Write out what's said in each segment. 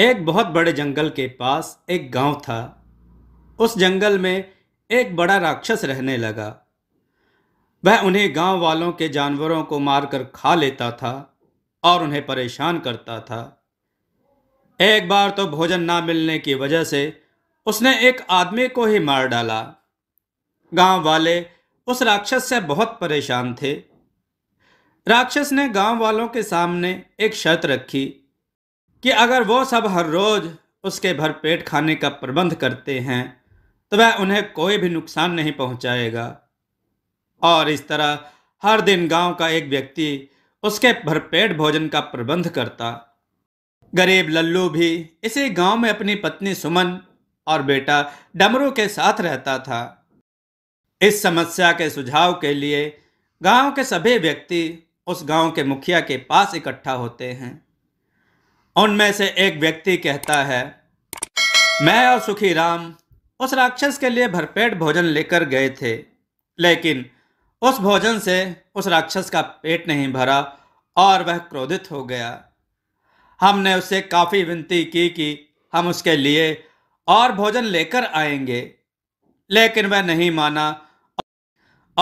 एक बहुत बड़े जंगल के पास एक गांव था उस जंगल में एक बड़ा राक्षस रहने लगा वह उन्हें गांव वालों के जानवरों को मारकर खा लेता था और उन्हें परेशान करता था एक बार तो भोजन ना मिलने की वजह से उसने एक आदमी को ही मार डाला गांव वाले उस राक्षस से बहुत परेशान थे राक्षस ने गांव वालों के सामने एक शर्त रखी कि अगर वो सब हर रोज़ उसके भर पेट खाने का प्रबंध करते हैं तो वह उन्हें कोई भी नुकसान नहीं पहुंचाएगा और इस तरह हर दिन गांव का एक व्यक्ति उसके भरपेट भोजन का प्रबंध करता गरीब लल्लू भी इसी गांव में अपनी पत्नी सुमन और बेटा डमरू के साथ रहता था इस समस्या के सुझाव के लिए गांव के सभी व्यक्ति उस गांव के मुखिया के पास इकट्ठा होते हैं उनमें से एक व्यक्ति कहता है मैं और सुखी राम उस राक्षस के लिए भरपेट भोजन लेकर गए थे लेकिन उस भोजन से उस राक्षस का पेट नहीं भरा और वह क्रोधित हो गया हमने उससे काफ़ी विनती की कि हम उसके लिए और भोजन लेकर आएंगे लेकिन वह नहीं माना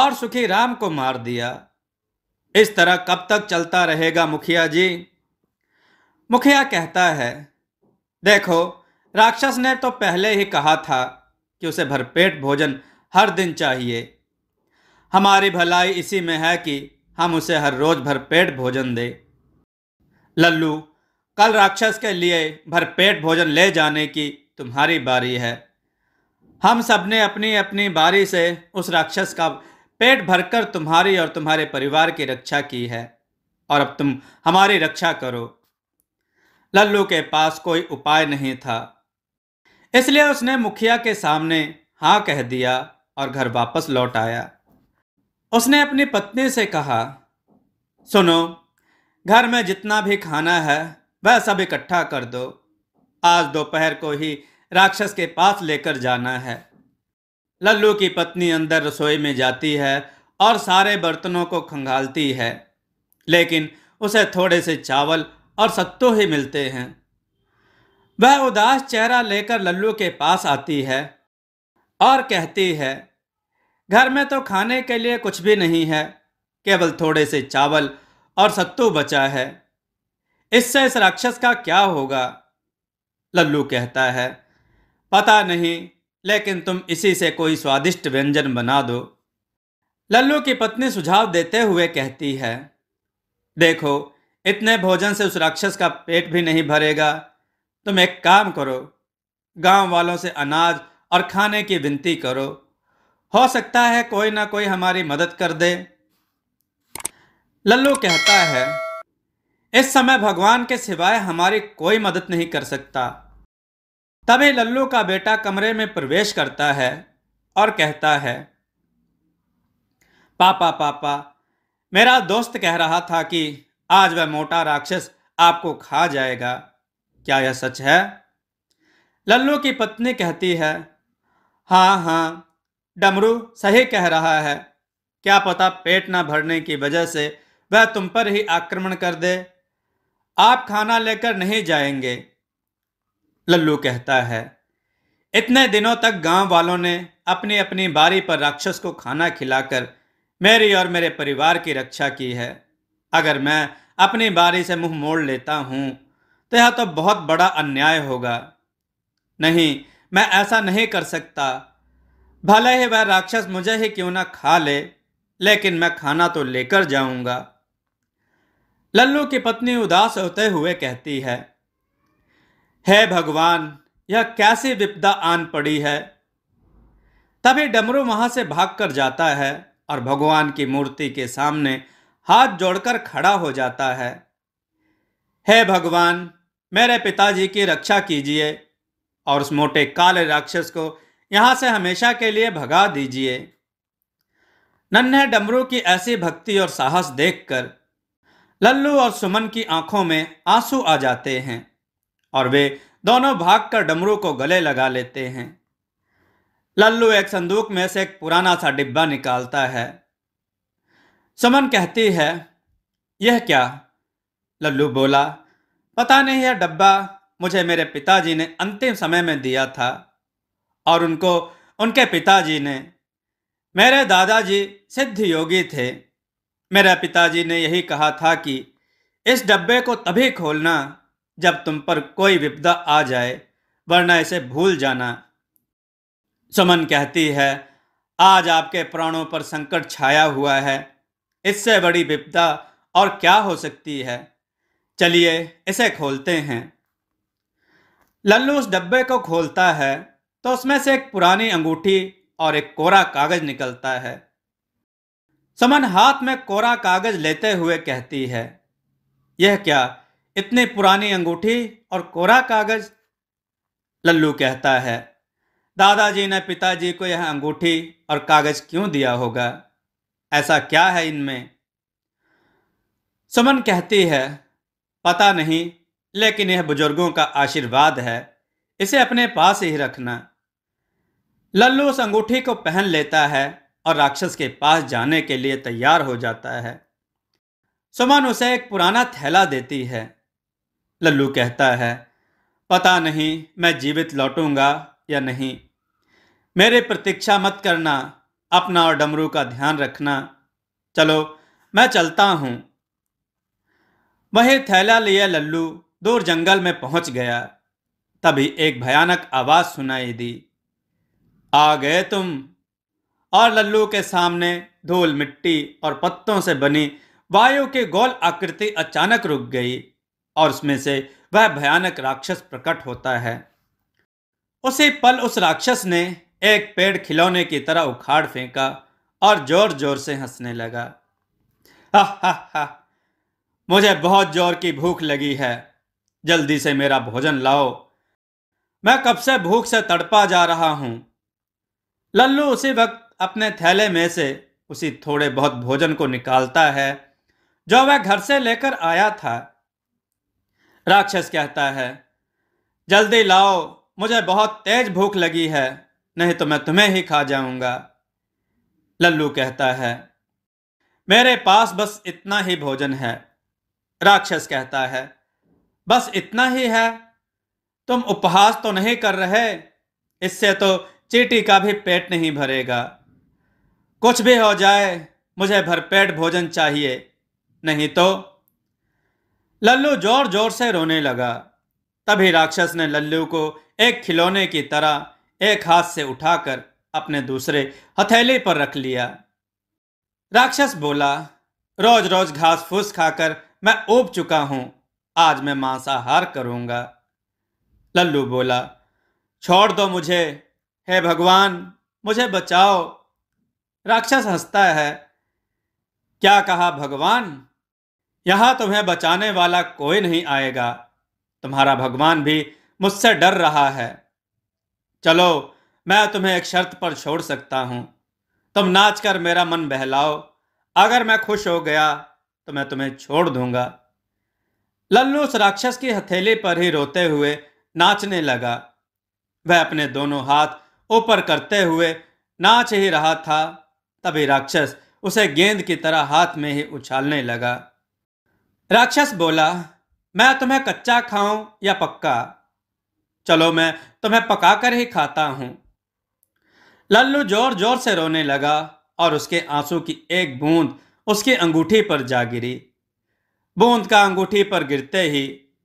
और सुखी राम को मार दिया इस तरह कब तक चलता रहेगा मुखिया जी मुखिया कहता है देखो राक्षस ने तो पहले ही कहा था कि उसे भरपेट भोजन हर दिन चाहिए हमारी भलाई इसी में है कि हम उसे हर रोज भरपेट भोजन दें लल्लू कल राक्षस के लिए भरपेट भोजन ले जाने की तुम्हारी बारी है हम सब ने अपनी अपनी बारी से उस राक्षस का पेट भरकर तुम्हारी और तुम्हारे परिवार की रक्षा की है और अब तुम हमारी रक्षा करो लल्लू के पास कोई उपाय नहीं था इसलिए उसने मुखिया के सामने हाँ कह दिया और घर वापस लौट आया उसने अपनी पत्नी से कहा सुनो घर में जितना भी खाना है वह सब इकट्ठा कर दो आज दोपहर को ही राक्षस के पास लेकर जाना है लल्लू की पत्नी अंदर रसोई में जाती है और सारे बर्तनों को खंगालती है लेकिन उसे थोड़े से चावल और सत्तो ही मिलते हैं वह उदास चेहरा लेकर लल्लू के पास आती है और कहती है घर में तो खाने के लिए कुछ भी नहीं है केवल थोड़े से चावल और सत्तू बचा है इससे इस राक्षस का क्या होगा लल्लू कहता है पता नहीं लेकिन तुम इसी से कोई स्वादिष्ट व्यंजन बना दो लल्लू की पत्नी सुझाव देते हुए कहती है देखो इतने भोजन से उस राक्षस का पेट भी नहीं भरेगा तुम एक काम करो गांव वालों से अनाज और खाने की विनती करो हो सकता है कोई ना कोई हमारी मदद कर दे लल्लू कहता है इस समय भगवान के सिवाय हमारी कोई मदद नहीं कर सकता तभी लल्लू का बेटा कमरे में प्रवेश करता है और कहता है पापा पापा मेरा दोस्त कह रहा था कि आज वह मोटा राक्षस आपको खा जाएगा क्या यह सच है लल्लू की पत्नी कहती है हाँ हाँ डमरू सही कह रहा है क्या पता पेट ना भरने की वजह से वह तुम पर ही आक्रमण कर दे आप खाना लेकर नहीं जाएंगे लल्लू कहता है इतने दिनों तक गांव वालों ने अपनी अपनी बारी पर राक्षस को खाना खिलाकर मेरी और मेरे परिवार की रक्षा की है अगर मैं अपनी बारी से मुंह मोड़ लेता हूँ तो यह तो बहुत बड़ा अन्याय होगा नहीं मैं ऐसा नहीं कर सकता भले ही वह राक्षस मुझे ही क्यों ना खा ले लेकिन मैं खाना तो लेकर जाऊंगा लल्लू की पत्नी उदास होते हुए कहती है हे भगवान यह कैसी विपदा आन पड़ी है तभी डमरू वहां से भाग कर जाता है और भगवान की मूर्ति के सामने हाथ जोड़कर खड़ा हो जाता है हे भगवान मेरे पिताजी की रक्षा कीजिए और उस मोटे काले राक्षस को यहाँ से हमेशा के लिए भगा दीजिए नन्हे डमरू की ऐसी भक्ति और साहस देखकर लल्लू और सुमन की आंखों में आंसू आ जाते हैं और वे दोनों भागकर डमरू को गले लगा लेते हैं लल्लू एक संदूक में से एक पुराना सा डिब्बा निकालता है समन कहती है यह क्या लल्लू बोला पता नहीं यह डब्बा मुझे मेरे पिताजी ने अंतिम समय में दिया था और उनको उनके पिताजी ने मेरे दादाजी सिद्ध योगी थे मेरे पिताजी ने यही कहा था कि इस डब्बे को तभी खोलना जब तुम पर कोई विपदा आ जाए वरना इसे भूल जाना सुमन कहती है आज आपके प्राणों पर संकट छाया हुआ है इससे बड़ी विपदा और क्या हो सकती है चलिए इसे खोलते हैं लल्लू उस डब्बे को खोलता है तो उसमें से एक पुरानी अंगूठी और एक कोरा कागज निकलता है समन हाथ में कोरा कागज लेते हुए कहती है यह क्या इतनी पुरानी अंगूठी और कोरा कागज लल्लू कहता है दादाजी ने पिताजी को यह अंगूठी और कागज क्यों दिया होगा ऐसा क्या है इनमें सुमन कहती है पता नहीं लेकिन यह बुजुर्गों का आशीर्वाद है इसे अपने पास ही रखना लल्लू उस अंगूठी को पहन लेता है और राक्षस के पास जाने के लिए तैयार हो जाता है सुमन उसे एक पुराना थैला देती है लल्लू कहता है पता नहीं मैं जीवित लौटूंगा या नहीं मेरे प्रतीक्षा मत करना अपना और डमरू का ध्यान रखना चलो मैं चलता हूँ वह थैला लिया लल्लू दूर जंगल में पहुंच गया तभी एक भयानक आवाज़ सुनाई दी आ गए तुम और लल्लू के सामने धूल मिट्टी और पत्तों से बनी वायु के गोल आकृति अचानक रुक गई और उसमें से वह भयानक राक्षस प्रकट होता है उसी पल उस राक्षस ने एक पेड़ खिलौने की तरह उखाड़ फेंका और जोर जोर से हंसने लगा हा मुझे बहुत जोर की भूख लगी है जल्दी से मेरा भोजन लाओ मैं कब से भूख से तड़पा जा रहा हूं लल्लू उसी वक्त अपने थैले में से उसी थोड़े बहुत भोजन को निकालता है जो वह घर से लेकर आया था राक्षस कहता है जल्दी लाओ मुझे बहुत तेज भूख लगी है नहीं तो मैं तुम्हें ही खा जाऊंगा लल्लू कहता है मेरे पास बस इतना ही भोजन है राक्षस कहता है बस इतना ही है तुम उपहास तो नहीं कर रहे इससे तो चीटी का भी पेट नहीं भरेगा कुछ भी हो जाए मुझे भरपेट भोजन चाहिए नहीं तो लल्लू जोर जोर से रोने लगा तभी राक्षस ने लल्लू को एक खिलौने की तरह एक हाथ से उठाकर अपने दूसरे हथेली पर रख लिया राक्षस बोला रोज रोज घास फूस खाकर मैं ऊब चुका हूं आज मैं मांसाहार करूंगा लल्लू बोला छोड़ दो मुझे हे भगवान मुझे बचाओ राक्षस हंसता है क्या कहा भगवान यहां तुम्हें बचाने वाला कोई नहीं आएगा तुम्हारा भगवान भी मुझसे डर रहा है चलो मैं तुम्हें एक शर्त पर छोड़ सकता हूँ तुम नाच कर मेरा मन बहलाओ अगर मैं खुश हो गया तो मैं तुम्हें छोड़ दूंगा लल्लू उस राक्षस की हथेली पर ही रोते हुए नाचने लगा वह अपने दोनों हाथ ऊपर करते हुए नाच ही रहा था तभी राक्षस उसे गेंद की तरह हाथ में ही उछालने लगा राक्षस बोला मैं तुम्हें कच्चा खाऊं या पक्का चलो मैं तुम्हें पकाकर ही खाता हूं लल्लू जोर जोर से रोने लगा और उसके आंसू की एक बूंद उसकी अंगूठी पर जा गिरी बूंद का अंगूठी पर गिरते ही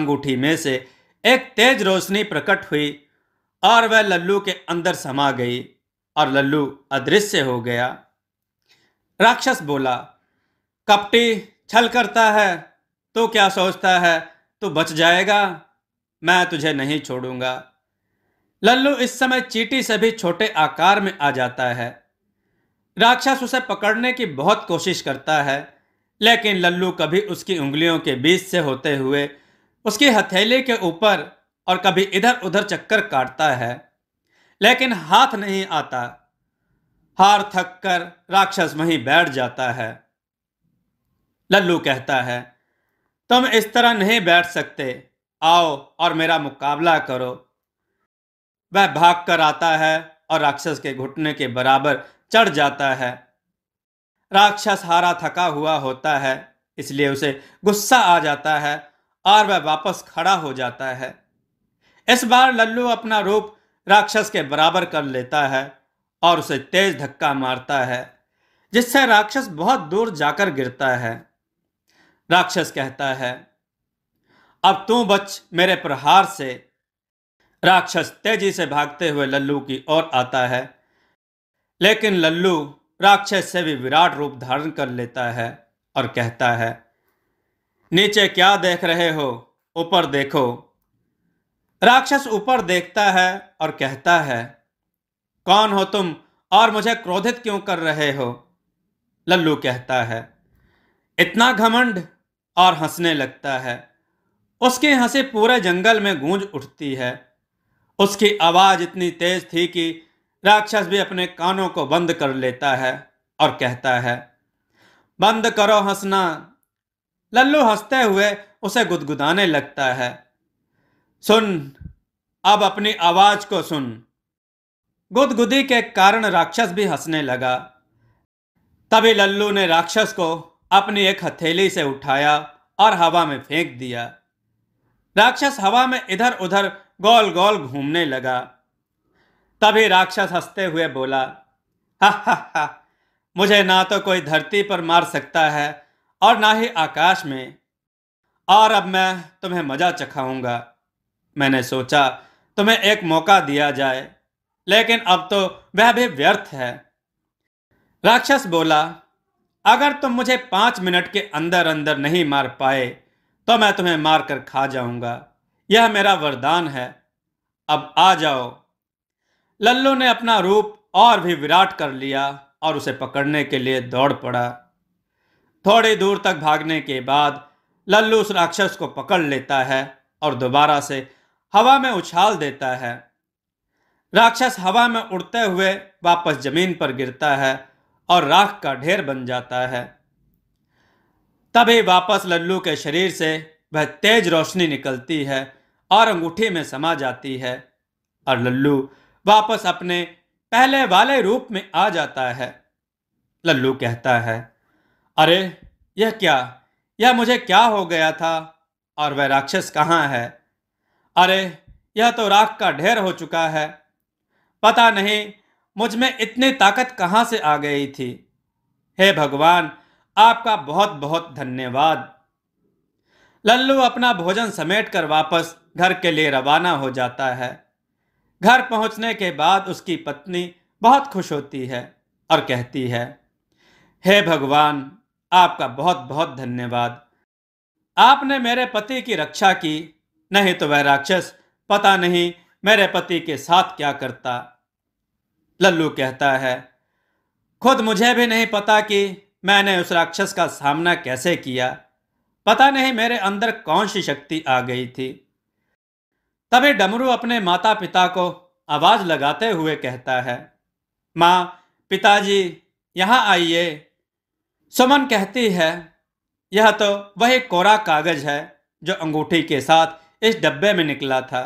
अंगूठी में से एक तेज रोशनी प्रकट हुई और वह लल्लू के अंदर समा गई और लल्लू अदृश्य हो गया राक्षस बोला कपटी छल करता है तो क्या सोचता है तू बच जाएगा मैं तुझे नहीं छोड़ूंगा लल्लू इस समय चीटी से भी छोटे आकार में आ जाता है राक्षस उसे पकड़ने की बहुत कोशिश करता है लेकिन लल्लू कभी उसकी उंगलियों के बीच से होते हुए उसकी हथेली के ऊपर और कभी इधर उधर चक्कर काटता है लेकिन हाथ नहीं आता हार थक कर राक्षस वहीं बैठ जाता है लल्लू कहता है तुम इस तरह नहीं बैठ सकते आओ और मेरा मुकाबला करो वह भाग कर आता है और राक्षस के घुटने के बराबर चढ़ जाता है राक्षस हारा थका हुआ होता है इसलिए उसे गुस्सा आ जाता है और वह वापस खड़ा हो जाता है इस बार लल्लू अपना रूप राक्षस के बराबर कर लेता है और उसे तेज धक्का मारता है जिससे राक्षस बहुत दूर जाकर गिरता है राक्षस कहता है अब तू बच मेरे प्रहार से राक्षस तेजी से भागते हुए लल्लू की ओर आता है लेकिन लल्लू राक्षस से भी विराट रूप धारण कर लेता है और कहता है नीचे क्या देख रहे हो ऊपर देखो राक्षस ऊपर देखता है और कहता है कौन हो तुम और मुझे क्रोधित क्यों कर रहे हो लल्लू कहता है इतना घमंड और हंसने लगता है उसके यहाँ से पूरे जंगल में गूंज उठती है उसकी आवाज़ इतनी तेज थी कि राक्षस भी अपने कानों को बंद कर लेता है और कहता है बंद करो हंसना लल्लू हंसते हुए उसे गुदगुदाने लगता है सुन अब अपनी आवाज़ को सुन गुदगुदी के कारण राक्षस भी हंसने लगा तभी लल्लू ने राक्षस को अपनी एक हथेली से उठाया और हवा में फेंक दिया राक्षस हवा में इधर उधर गोल गोल घूमने लगा तभी राक्षस हंसते हुए बोला हा हा हा मुझे ना तो कोई धरती पर मार सकता है और ना ही आकाश में और अब मैं तुम्हें मज़ा चखाऊंगा मैंने सोचा तुम्हें एक मौका दिया जाए लेकिन अब तो वह भी व्यर्थ है राक्षस बोला अगर तुम मुझे पांच मिनट के अंदर अंदर नहीं मार पाए तो मैं तुम्हें मारकर खा जाऊंगा यह मेरा वरदान है अब आ जाओ लल्लू ने अपना रूप और भी विराट कर लिया और उसे पकड़ने के लिए दौड़ पड़ा थोड़ी दूर तक भागने के बाद लल्लू उस राक्षस को पकड़ लेता है और दोबारा से हवा में उछाल देता है राक्षस हवा में उड़ते हुए वापस जमीन पर गिरता है और राख का ढेर बन जाता है तभी वापस लल्लू के शरीर से वह तेज रोशनी निकलती है और अंगूठी में समा जाती है और लल्लू वापस अपने पहले वाले रूप में आ जाता है लल्लू कहता है अरे यह क्या यह मुझे क्या हो गया था और वह राक्षस कहाँ है अरे यह तो राख का ढेर हो चुका है पता नहीं मुझ में इतनी ताकत कहाँ से आ गई थी हे भगवान आपका बहुत बहुत धन्यवाद लल्लू अपना भोजन समेट कर वापस घर के लिए रवाना हो जाता है घर पहुंचने के बाद उसकी पत्नी बहुत खुश होती है और कहती है हे भगवान आपका बहुत बहुत धन्यवाद आपने मेरे पति की रक्षा की नहीं तो वह राक्षस पता नहीं मेरे पति के साथ क्या करता लल्लू कहता है खुद मुझे भी नहीं पता कि मैंने उस राक्षस का सामना कैसे किया पता नहीं मेरे अंदर कौन सी शक्ति आ गई थी तभी डमरू अपने माता पिता को आवाज़ लगाते हुए कहता है माँ पिताजी यहाँ आइए सुमन कहती है यह तो वही कोरा कागज है जो अंगूठी के साथ इस डब्बे में निकला था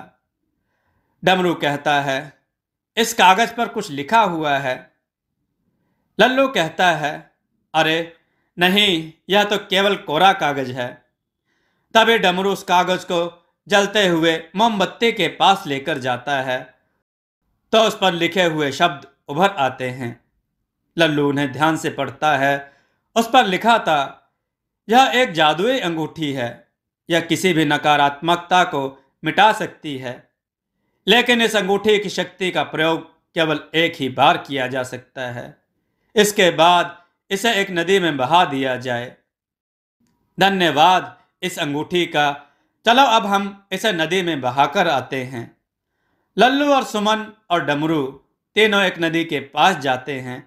डमरू कहता है इस कागज पर कुछ लिखा हुआ है लल्लू कहता है अरे नहीं यह तो केवल कोरा कागज है तभी डमरू उस कागज को जलते हुए मोमबत्ती के पास लेकर जाता है तो उस पर लिखे हुए शब्द उभर आते हैं लल्लू उन्हें ध्यान से पढ़ता है उस पर लिखा था यह एक जादुई अंगूठी है यह किसी भी नकारात्मकता को मिटा सकती है लेकिन इस अंगूठी की शक्ति का प्रयोग केवल एक ही बार किया जा सकता है इसके बाद इसे एक नदी में बहा दिया जाए धन्यवाद इस अंगूठी का चलो अब हम इसे नदी में बहाकर आते हैं लल्लू और सुमन और डमरू तीनों एक नदी के पास जाते हैं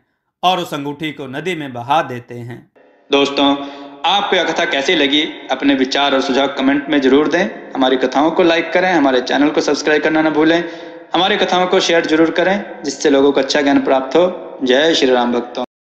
और उस अंगूठी को नदी में बहा देते हैं दोस्तों आपको यह कथा कैसी लगी अपने विचार और सुझाव कमेंट में जरूर दें हमारी कथाओं को लाइक करें हमारे चैनल को सब्सक्राइब करना ना भूलें हमारी कथाओं को शेयर जरूर करें जिससे लोगों को अच्छा ज्ञान प्राप्त हो जय श्री राम भक्तों